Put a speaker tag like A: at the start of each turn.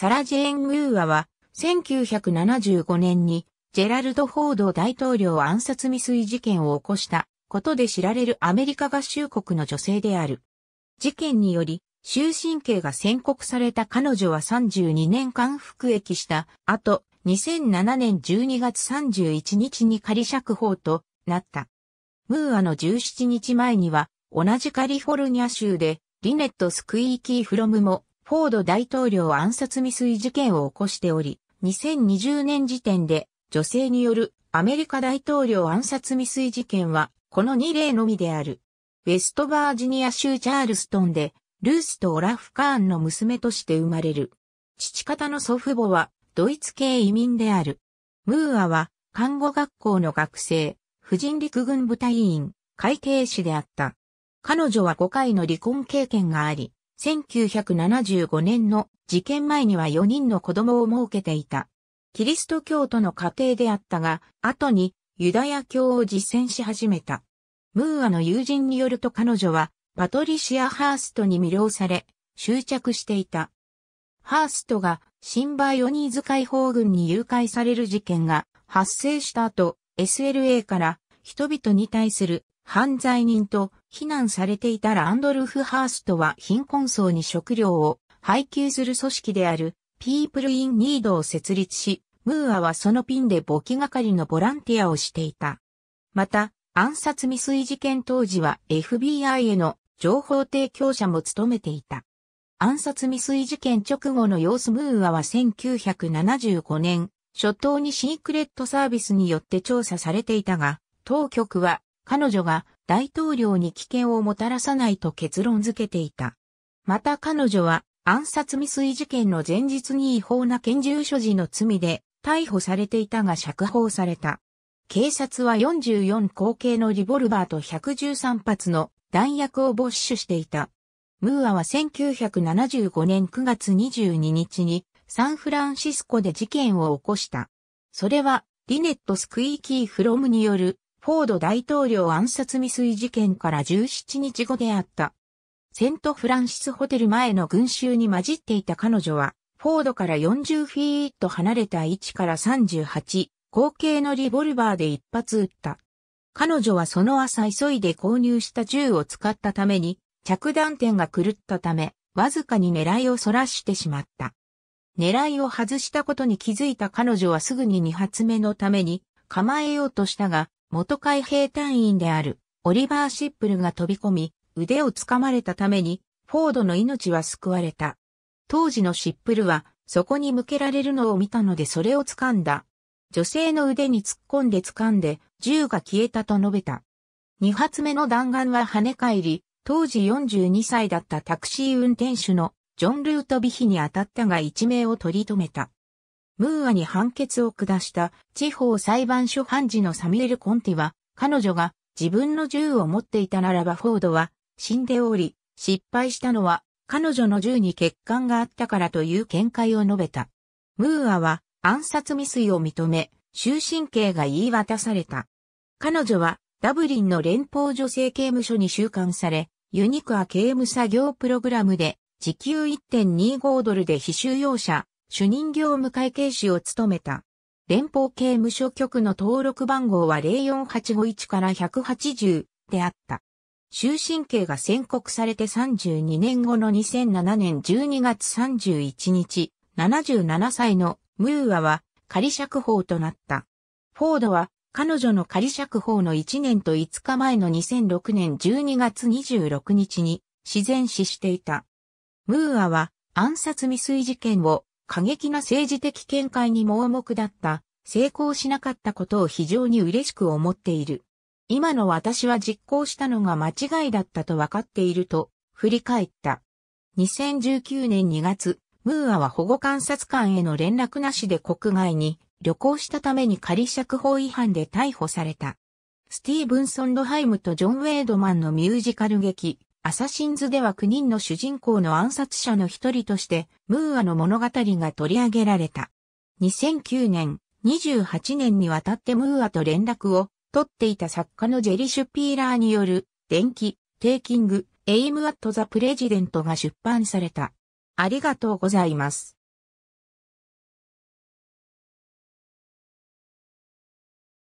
A: サラ・ジェーン・ムーアは、1975年に、ジェラルド・フォード大統領暗殺未遂事件を起こしたことで知られるアメリカ合衆国の女性である。事件により、終身刑が宣告された彼女は32年間服役した後、2007年12月31日に仮釈放となった。ムーアの17日前には、同じカリフォルニア州で、リネット・スクイーキー・フロムもフォード大統領暗殺未遂事件を起こしており、2020年時点で女性によるアメリカ大統領暗殺未遂事件はこの2例のみである。ウェストバージニア州チャールストンでルースとオラフ・カーンの娘として生まれる。父方の祖父母はドイツ系移民である。ムーアは看護学校の学生、婦人陸軍部隊員、会計士であった。彼女は5回の離婚経験があり、1975年の事件前には4人の子供を設けていた。キリスト教徒の家庭であったが、後にユダヤ教を実践し始めた。ムーアの友人によると彼女はパトリシア・ハーストに魅了され、執着していた。ハーストがシンバイオニーズ解放軍に誘拐される事件が発生した後、SLA から人々に対する犯罪人と非難されていたランドルフ・ハーストは貧困層に食料を配給する組織であるピープル・イン・ニードを設立し、ムーアはそのピンで簿記係のボランティアをしていた。また、暗殺未遂事件当時は FBI への情報提供者も務めていた。暗殺未遂事件直後の様子ムーアは1975年、初頭にシークレットサービスによって調査されていたが、当局は彼女が大統領に危険をもたらさないと結論づけていた。また彼女は暗殺未遂事件の前日に違法な拳銃所持の罪で逮捕されていたが釈放された。警察は44口径のリボルバーと113発の弾薬を没収していた。ムーアは1975年9月22日にサンフランシスコで事件を起こした。それはリネット・スクイーキー・フロムによるフォード大統領暗殺未遂事件から17日後であった。セントフランシスホテル前の群衆に混じっていた彼女は、フォードから40フィート離れた位置から38、後継のリボルバーで一発撃った。彼女はその朝急いで購入した銃を使ったために、着弾点が狂ったため、わずかに狙いを逸らしてしまった。狙いを外したことに気づいた彼女はすぐに2発目のために構えようとしたが、元海兵隊員であるオリバー・シップルが飛び込み、腕を掴まれたために、フォードの命は救われた。当時のシップルは、そこに向けられるのを見たのでそれを掴んだ。女性の腕に突っ込んで掴んで、銃が消えたと述べた。二発目の弾丸は跳ね返り、当時42歳だったタクシー運転手のジョン・ルート・ビヒに当たったが一命を取り留めた。ムーアに判決を下した地方裁判所判事のサミュエル・コンティは、彼女が自分の銃を持っていたならばフォードは死んでおり、失敗したのは彼女の銃に欠陥があったからという見解を述べた。ムーアは暗殺未遂を認め、終身刑が言い渡された。彼女はダブリンの連邦女性刑務所に収監され、ユニクア刑務作業プログラムで時給1.25ドルで非収容者、主任業務会計士を務めた。連邦刑務所局の登録番号は04851から180であった。終身刑が宣告されて32年後の2007年12月31日、77歳のムーアは仮釈放となった。フォードは彼女の仮釈放の1年と5日前の2006年12月26日に自然死していた。ムーアは暗殺未遂事件を過激な政治的見解に盲目だった、成功しなかったことを非常に嬉しく思っている。今の私は実行したのが間違いだったと分かっていると、振り返った。2019年2月、ムーアは保護観察官への連絡なしで国外に旅行したために仮釈放違反で逮捕された。スティーブンソン・ドハイムとジョン・ウェイドマンのミュージカル劇、アサシンズでは9人の主人公の暗殺者の一人として、ムーアの物語が取り上げられた。2009年、28年にわたってムーアと連絡を取っていた作家のジェリシュピーラーによる、電気、テイキング、エイムアットザプレジデントが出版された。ありがとうございます。